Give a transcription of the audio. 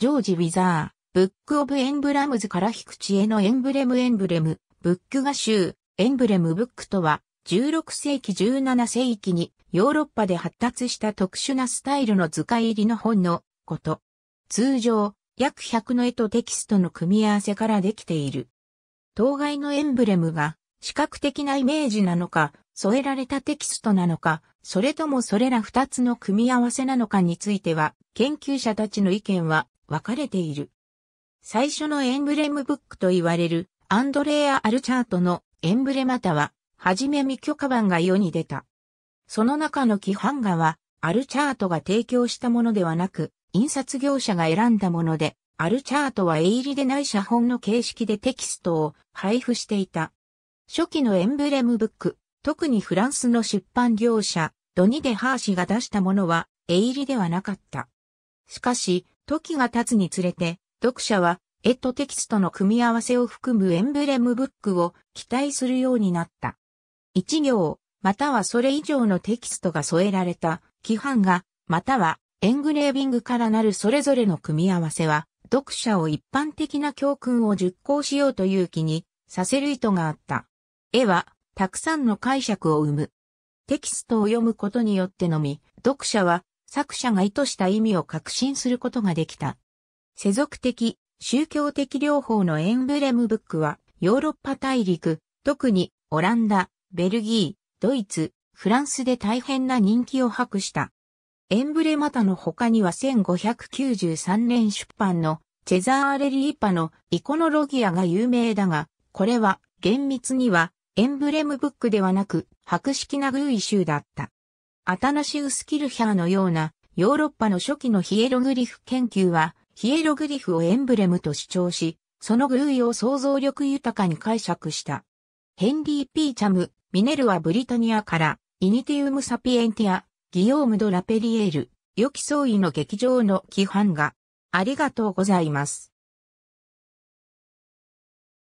ジョージ・ウィザー、ブック・オブ・エンブラムズから引く知恵のエンブレム・エンブレム、ブック画集、エンブレム・ブックとは、16世紀17世紀にヨーロッパで発達した特殊なスタイルの図解入りの本のこと。通常、約100の絵とテキストの組み合わせからできている。当該のエンブレムが視覚的なイメージなのか、添えられたテキストなのか、それともそれら2つの組み合わせなのかについては、研究者たちの意見は分かれている。最初のエンブレムブックと言われるアンドレア・アルチャートのエンブレマタは、はじめ未許可版が世に出た。その中の規範画は、アルチャートが提供したものではなく、印刷業者が選んだもので、アルチャートは絵入りでない写本の形式でテキストを配布していた。初期のエンブレムブック、特にフランスの出版業者、ドニデ・ハーシが出したものは、絵入りではなかった。しかし、時が経つにつれて、読者は、絵とテキストの組み合わせを含むエンブレムブックを期待するようになった。一行、またはそれ以上のテキストが添えられた、規範が、または、エングレービングからなるそれぞれの組み合わせは、読者を一般的な教訓を熟考しようという気にさせる意図があった。絵は、たくさんの解釈を生む。テキストを読むことによってのみ、読者は作者が意図した意味を確信することができた。世俗的、宗教的療法のエンブレムブックは、ヨーロッパ大陸、特にオランダ、ベルギー、ドイツ、フランスで大変な人気を博した。エンブレマタの他には1593年出版のチェザーレリーパのイコノロギアが有名だが、これは厳密にはエンブレムブックではなく白識な偶い集だった。アタナシウス・キルヒャーのようなヨーロッパの初期のヒエログリフ研究はヒエログリフをエンブレムと主張し、その偶意を想像力豊かに解釈した。ヘンリー・ピーチャム、ミネルはブリタニアから、イニティウム・サピエンティア、ギヨーム・ド・ラペリエール、良き相違の劇場の規範が、ありがとうございます。